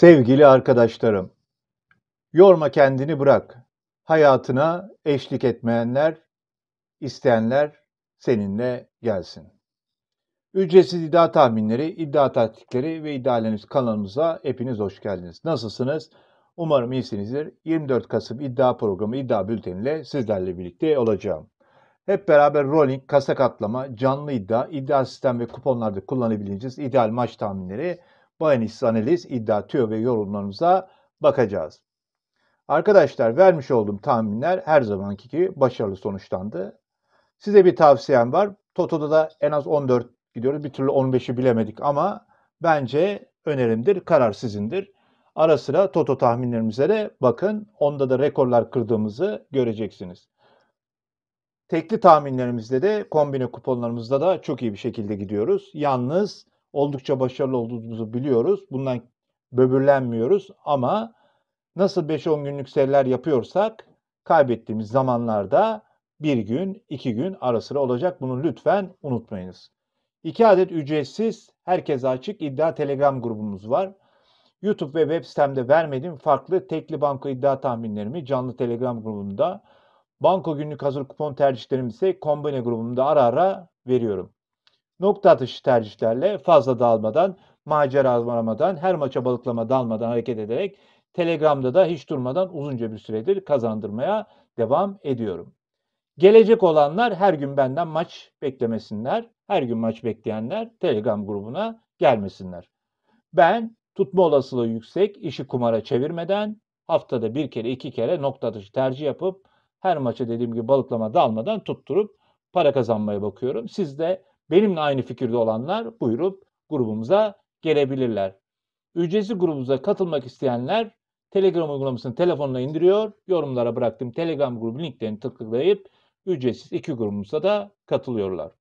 Sevgili arkadaşlarım, yorma kendini bırak. Hayatına eşlik etmeyenler, isteyenler seninle gelsin. Ücretsiz iddia tahminleri, iddia taktikleri ve iddialarınız kanalımıza hepiniz hoş geldiniz. Nasılsınız? Umarım iyisinizdir. 24 Kasım iddia programı, iddia bülteniyle sizlerle birlikte olacağım. Hep beraber rolling, kasa katlama, canlı iddia, iddia sistem ve kuponlarda kullanabileceğiniz ideal maç tahminleri bu analiz, iddia, tüyo ve yorumlarımıza bakacağız. Arkadaşlar vermiş olduğum tahminler her zamanki gibi başarılı sonuçlandı. Size bir tavsiyem var. Toto'da da en az 14 gidiyoruz. Bir türlü 15'i bilemedik ama bence önerimdir. Karar sizindir. Ara sıra Toto tahminlerimize de bakın. Onda da rekorlar kırdığımızı göreceksiniz. Tekli tahminlerimizde de kombine kuponlarımızda da çok iyi bir şekilde gidiyoruz. Yalnız oldukça başarılı olduğumuzu biliyoruz. Bundan böbürlenmiyoruz ama nasıl 5-10 günlük seriler yapıyorsak kaybettiğimiz zamanlarda bir gün, iki gün ara sıra olacak. Bunu lütfen unutmayınız. 2 adet ücretsiz, herkese açık iddia telegram grubumuz var. YouTube ve web sitemde vermediğim farklı tekli banko iddia tahminlerimi canlı telegram grubunda, banko günlük hazır kupon tercihlerimi ise kombine grubumda ara ara veriyorum nokta atışı tercihlerle fazla dalmadan macera aramadan, her maça balıklama dalmadan hareket ederek Telegram'da da hiç durmadan uzunca bir süredir kazandırmaya devam ediyorum. Gelecek olanlar her gün benden maç beklemesinler. Her gün maç bekleyenler Telegram grubuna gelmesinler. Ben tutma olasılığı yüksek, işi kumara çevirmeden haftada bir kere iki kere nokta atışı tercih yapıp her maça dediğim gibi balıklama dalmadan tutturup para kazanmaya bakıyorum. Siz de benimle aynı fikirde olanlar buyurup grubumuza gelebilirler. Ücretsiz grubumuza katılmak isteyenler Telegram uygulamasını telefonla indiriyor. Yorumlara bıraktığım Telegram grubu linklerini tıklayıp ücretsiz iki grubumuza da katılıyorlar.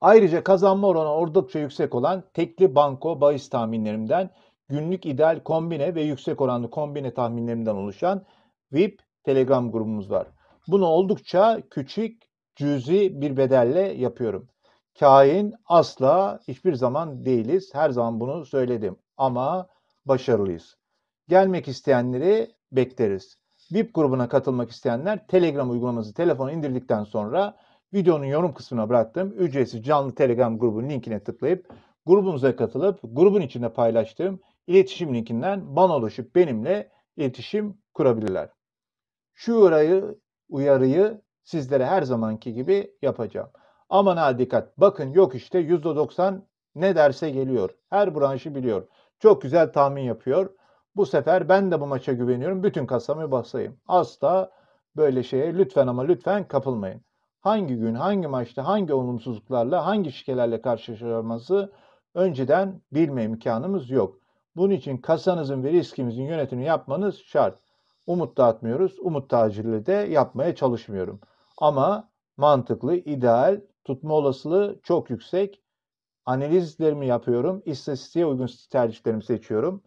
Ayrıca kazanma oranı oldukça yüksek olan tekli banko bahis tahminlerimden günlük ideal kombine ve yüksek oranlı kombine tahminlerimden oluşan VIP Telegram grubumuz var. Bunu oldukça küçük, cüzi bir bedelle yapıyorum kain asla hiçbir zaman değiliz. Her zaman bunu söyledim ama başarılıyız. Gelmek isteyenleri bekleriz. VIP grubuna katılmak isteyenler Telegram uygulaması telefonu indirdikten sonra videonun yorum kısmına bıraktığım ücretsiz canlı Telegram grubu linkine tıklayıp grubumuza katılıp grubun içinde paylaştığım iletişim linkinden bana ulaşıp benimle iletişim kurabilirler. Şu uyarıyı, uyarıyı sizlere her zamanki gibi yapacağım. Aman ha dikkat. Bakın yok işte %90 ne derse geliyor. Her branşı biliyor. Çok güzel tahmin yapıyor. Bu sefer ben de bu maça güveniyorum. Bütün kasamı basayım. Asla böyle şeye lütfen ama lütfen kapılmayın. Hangi gün, hangi maçta, hangi olumsuzluklarla, hangi şikelerle karşılaşacağımızı önceden bilme imkanımız yok. Bunun için kasanızın ve riskimizin yönetimini yapmanız şart. Umut dağıtmıyoruz. Umut tacirli de yapmaya çalışmıyorum. Ama mantıklı, ideal tutma olasılığı çok yüksek. Analizlerimi yapıyorum. İstatistiğe uygun tercihlerimi seçiyorum.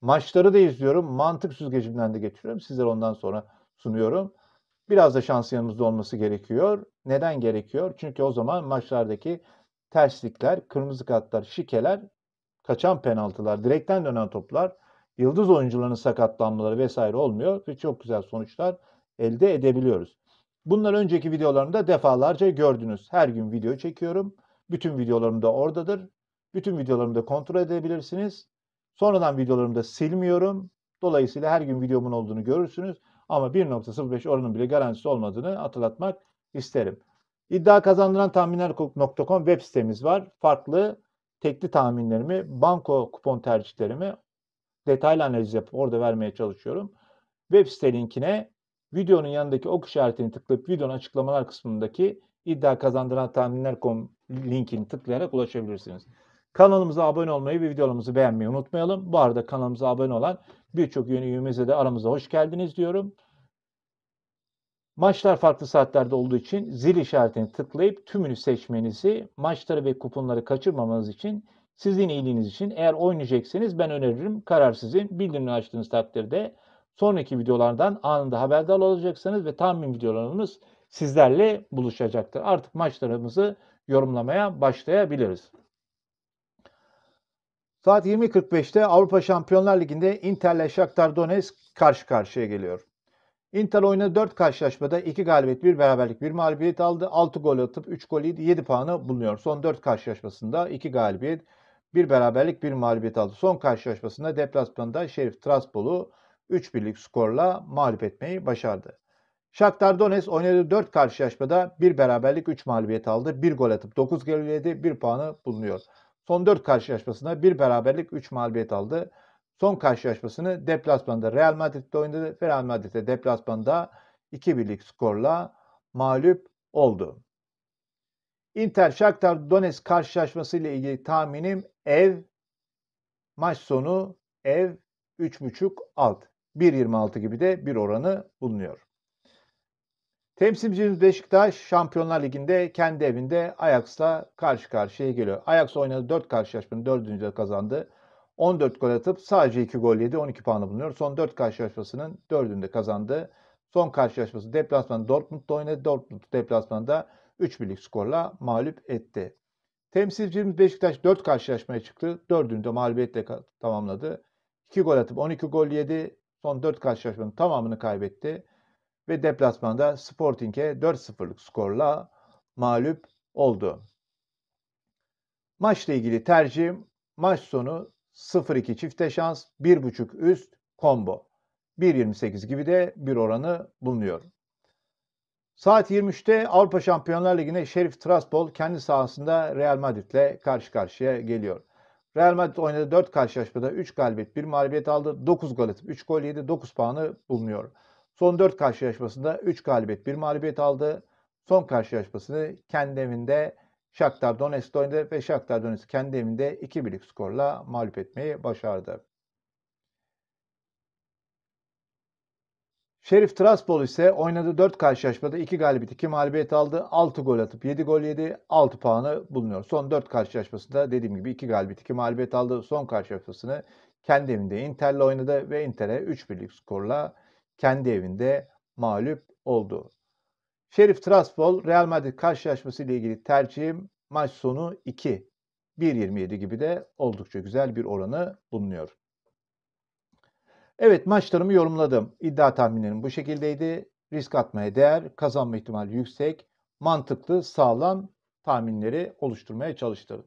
Maçları da izliyorum. Mantık süzgecimden de geçiriyorum. Sizlere ondan sonra sunuyorum. Biraz da şans yanımızda olması gerekiyor. Neden gerekiyor? Çünkü o zaman maçlardaki terslikler, kırmızı kartlar, şikeler, kaçan penaltılar, direkten dönen toplar, yıldız oyuncularının sakatlanmaları vesaire olmuyor ve çok güzel sonuçlar elde edebiliyoruz. Bunlar önceki videolarımda defalarca gördünüz. Her gün video çekiyorum. Bütün videolarım da oradadır. Bütün videolarımı da kontrol edebilirsiniz. Sonradan videolarımı da silmiyorum. Dolayısıyla her gün videomun olduğunu görürsünüz. Ama 1.05 oranın bile garantisi olmadığını hatırlatmak isterim. İddia kazandıran tahminler.com web sitemiz var. Farklı tekli tahminlerimi, banko kupon tercihlerimi detaylı analiz yapıp orada vermeye çalışıyorum. Web site linkine videonun yanındaki ok işaretini tıklayıp videonun açıklamalar kısmındaki iddia kazandıran tahminler.com linkini tıklayarak ulaşabilirsiniz. Kanalımıza abone olmayı ve videolarımızı beğenmeyi unutmayalım. Bu arada kanalımıza abone olan birçok yeni üyemize de aramıza hoş geldiniz diyorum. Maçlar farklı saatlerde olduğu için zil işaretini tıklayıp tümünü seçmenizi, maçları ve kuponları kaçırmamanız için, sizin iyiliğiniz için eğer oynayacaksanız ben öneririm. Karar sizin. Bildirimini açtığınız takdirde Sonraki videolardan anında haberdar olacaksınız ve tahmin videolarımız sizlerle buluşacaktır. Artık maçlarımızı yorumlamaya başlayabiliriz. Saat 20.45'te Avrupa Şampiyonlar Ligi'nde Inter ile Shakhtar Donetsk karşı karşıya geliyor. Inter oyuna 4 karşılaşmada 2 galibiyet, 1 beraberlik, 1 mağlubiyet aldı. 6 gol atıp 3 gol yedi, 7 puanı bulunuyor. Son 4 karşılaşmasında 2 galibiyet, 1 beraberlik, 1 mağlubiyet aldı. Son karşılaşmasında deplasmanda Şerif Traspol'u 3 birlik skorla mağlup etmeyi başardı. Shakhtar Donetsk oynadığı 4 karşılaşmada bir beraberlik 3 mağlubiyet aldı. 1 gol atıp 9 galibiyeti 1 puanı bulunuyor. Son 4 karşılaşmasında bir beraberlik 3 mağlubiyet aldı. Son karşılaşmasını deplasmanda Real Madrid'de oynadı. Real Madrid'de deplasmanda 2 birlik skorla mağlup oldu. Inter Shakhtar Donetsk karşılaşması ile ilgili tahminim ev maç sonu ev 3.5 alt. 1.26 gibi de bir oranı bulunuyor. Temsilcimiz Beşiktaş Şampiyonlar Ligi'nde kendi evinde Ajax'la karşı karşıya geliyor. Ajax oynadı 4 karşılaşmanın 4. de kazandı. 14 gol atıp sadece 2 gol yedi 12 puanı bulunuyor. Son 4 karşılaşmasının 4'ünde kazandı. Son karşılaşması deplasman Dortmund'da oynadı. Dortmund deplasmanda 3 birlik skorla mağlup etti. Temsilcimiz Beşiktaş 4 karşılaşmaya çıktı. 4'ünü de mağlubiyetle tamamladı. 2 gol atıp 12 gol yedi. Son 4 karşılaşmanın tamamını kaybetti ve deplasmanda Sporting'e 4-0'lık skorla mağlup oldu. Maçla ilgili tercihim maç sonu 0-2 çifte şans, 1.5 üst combo. 1.28 gibi de bir oranı bulunuyor. Saat 23'te Avrupa Şampiyonlar Ligi'ne Şerif Traspol kendi sahasında Real Madrid'le karşı karşıya geliyor. Real Madrid oynadı 4 karşılaşmada 3 galibiyet 1 mağlubiyet aldı. 9 gol atıp 3 gol yedi. 9 puanı bulunuyor. Son 4 karşılaşmasında 3 galibiyet 1 mağlubiyet aldı. Son karşılaşmasını kendi evinde Shakhtar Donetsk'te oynadı ve Shakhtar Donetsk kendi evinde 2-1'lik skorla mağlup etmeyi başardı. Şerif Traspol ise oynadığı 4 karşılaşmada 2 galibiyet 2 mağlubiyet aldı. 6 gol atıp 7 gol yedi. 6 puanı bulunuyor. Son 4 karşılaşmasında dediğim gibi 2 galibiyet 2 mağlubiyet aldı. Son karşılaşmasını kendi evinde Inter'le oynadı ve Inter'e 3 birlik skorla kendi evinde mağlup oldu. Şerif Traspol Real Madrid karşılaşması ile ilgili tercihim maç sonu 2. 1.27 gibi de oldukça güzel bir oranı bulunuyor. Evet maçlarımı yorumladım. İddia tahminlerim bu şekildeydi. Risk atmaya değer, kazanma ihtimali yüksek, mantıklı, sağlam tahminleri oluşturmaya çalıştım.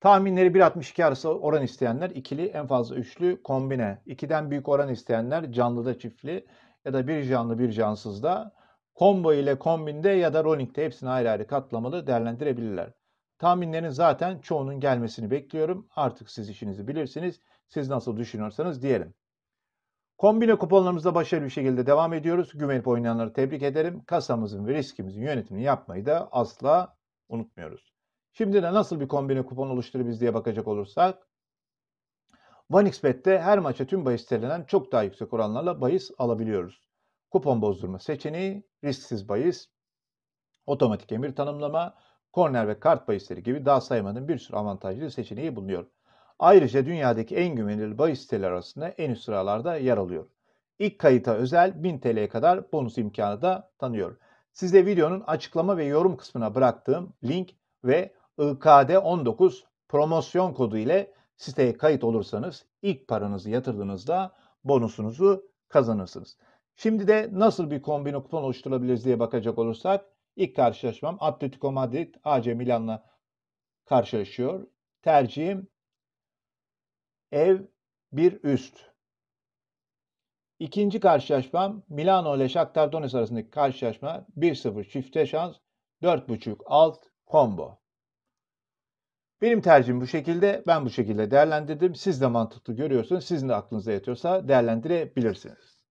Tahminleri 1.62 arası oran isteyenler ikili, en fazla üçlü, kombine. 2'den büyük oran isteyenler canlıda çiftli ya da bir canlı bir cansızda. Combo ile kombinde ya da rollingde hepsini ayrı ayrı katlamalı değerlendirebilirler. Tahminlerin zaten çoğunun gelmesini bekliyorum. Artık siz işinizi bilirsiniz. Siz nasıl düşünüyorsanız diyelim. Kombine kuponlarımızda başarılı bir şekilde devam ediyoruz. Güvenip oynayanları tebrik ederim. Kasamızın ve riskimizin yönetimini yapmayı da asla unutmuyoruz. Şimdi de nasıl bir kombine kupon oluşturabiliriz diye bakacak olursak. OneXBet'te her maça tüm bahislerinden çok daha yüksek oranlarla bahis alabiliyoruz. Kupon bozdurma seçeneği, risksiz bahis, otomatik emir tanımlama, korner ve kart bahisleri gibi daha saymadığım bir sürü avantajlı seçeneği bulunuyor. Ayrıca dünyadaki en güvenilir bahis siteleri arasında en üst sıralarda yer alıyor. İlk kayıta özel 1000 TL'ye kadar bonus imkanı da tanıyor. Size videonun açıklama ve yorum kısmına bıraktığım link ve IKD19 promosyon kodu ile siteye kayıt olursanız ilk paranızı yatırdığınızda bonusunuzu kazanırsınız. Şimdi de nasıl bir kombine kupon oluşturabiliriz diye bakacak olursak ilk karşılaşmam Atletico Madrid AC Milan'la karşılaşıyor. Tercihim Ev bir üst. İkinci karşılaşmam Milano ile Shakhtar Donetsk arasındaki karşılaşma 1-0 çifte şans 4.5 alt combo. Benim tercihim bu şekilde. Ben bu şekilde değerlendirdim. Siz de mantıklı görüyorsunuz. Sizin de aklınıza yatıyorsa değerlendirebilirsiniz.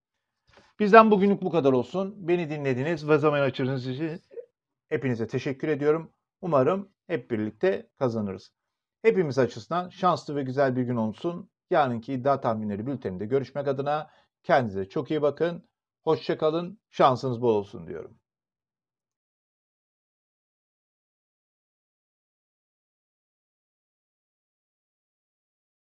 Bizden bugünlük bu kadar olsun. Beni dinlediniz ve zaman açırdığınız için hepinize teşekkür ediyorum. Umarım hep birlikte kazanırız. Hepimiz açısından şanslı ve güzel bir gün olsun. Yarınki iddia tahminleri bülteninde görüşmek adına kendinize çok iyi bakın. Hoşçakalın. Şansınız bol olsun diyorum.